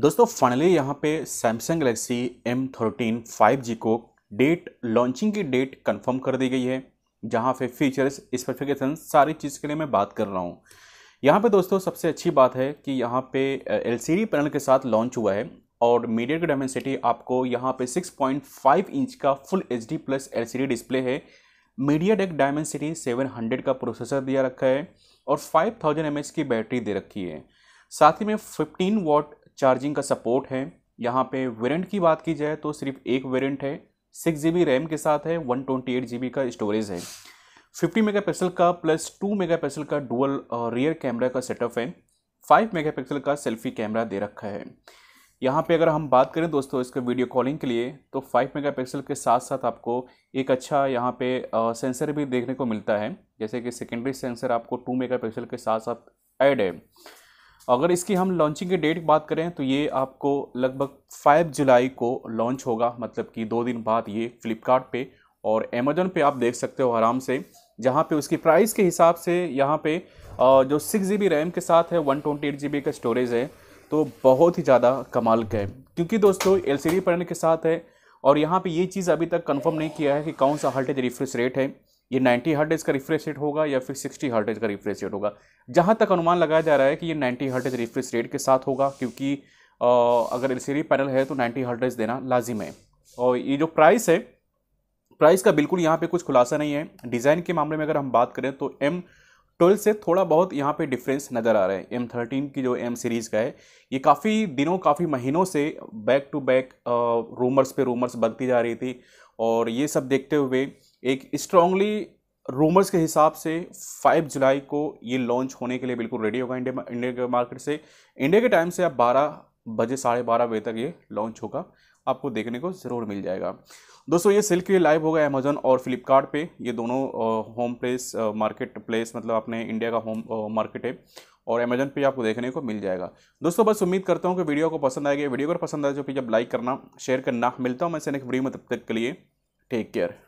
दोस्तों फाइनली यहाँ पे Samsung Galaxy M thirteen five G को डेट लॉन्चिंग की डेट कंफर्म कर दी गई है जहाँ पे फीचर्स स्पेसिफिकेशन सारी चीज़ के लिए मैं बात कर रहा हूँ यहाँ पे दोस्तों सबसे अच्छी बात है कि यहाँ पे एल पैनल के साथ लॉन्च हुआ है और मीडिया की डायमेंसिटी आपको यहाँ पे 6.5 इंच का full H D plus L display है मीडिया डेक डायमेंसिटी सेवन का प्रोसेसर दिया रखा है और फाइव एम की बैटरी दे रखी है साथ ही में 15 वॉट चार्जिंग का सपोर्ट है यहाँ पे वेरिएंट की बात की जाए तो सिर्फ एक वेरिएंट है सिक्स जी बी रैम के साथ है one twenty eight G B का स्टोरेज है फिफ्टी मेगा पिक्सल का प्लस टू मेगा पिक्सल का डुअल रियर कैमरा का सेटअप है फाइव मेगा पिक्सल का सेल्फी कैमरा दे रखा है यहाँ पे अगर हम बात करें दोस्तों इसके वीडियो कॉलिंग के लिए तो फ़ाइव मेगा पिक्सल के साथ साथ आपको एक अच्छा यहाँ पे आ, सेंसर भी देखने को मिलता है जैसे कि सेकेंडरी सेंसर आपको टू मेगा पिक्सल के साथ साथ ऐड है अगर इसकी हम लॉन्चिंग की डेट की बात करें तो ये आपको लगभग 5 जुलाई को लॉन्च होगा मतलब कि दो दिन बाद ये फ्लिपकार्ट और अमेजोन पे आप देख सकते हो आराम से जहाँ पे उसकी प्राइस के हिसाब से यहाँ पे जो सिक्स जी रैम के साथ है वन ट्वेंटी का स्टोरेज है तो बहुत ही ज़्यादा कमाल का है क्योंकि दोस्तों एल सी के साथ है और यहाँ पे ये चीज़ अभी तक कंफर्म नहीं किया है कि कौन सा हल्टेज रिफ्रेश रेट है ये 90 हर्ट का रिफ्रेश रेट होगा या फिर 60 हर्ट का रिफ्रेश रेट होगा जहाँ तक अनुमान लगाया जा रहा है कि ये 90 हर्ट रिफ्रेश रेट के साथ होगा क्योंकि आ, अगर एल पैनल है तो 90 हर्ट देना लाजिम है और ये जो प्राइस है प्राइस का बिल्कुल यहाँ पे कुछ खुलासा नहीं है डिज़ाइन के मामले में अगर हम बात करें तो एम ट्वेल्व से थोड़ा बहुत यहाँ पे डिफरेंस नज़र आ रहा है एम थर्टीन की जो एम सीरीज़ का है ये काफ़ी दिनों काफ़ी महीनों से बैक टू बैक रूमर्स पे रूमर्स बनती जा रही थी और ये सब देखते हुए एक स्ट्रांगली रूमर्स के हिसाब से 5 जुलाई को ये लॉन्च होने के लिए बिल्कुल रेडी होगा इंडिया इंडिया के मार्केट से इंडिया के टाइम से अब बारह बजे साढ़े बारह बजे तक ये लॉन्च होगा आपको देखने को ज़रूर मिल जाएगा दोस्तों ये सिल्क के लिए लाइव होगा अमेजोन और फ्लिपकार्ट पे ये दोनों होम प्लेस मार्केट प्लेस मतलब अपने इंडिया का होम मार्केट है और अमेजन पे आपको देखने को मिल जाएगा दोस्तों बस उम्मीद करता हूँ कि वीडियो को पसंद आएगी वीडियो अगर पसंद आए तो जब लाइक करना शेयर करना मिलता हूँ मैं से नेक्स्ट वीडियो में तब तक के लिए टेक केयर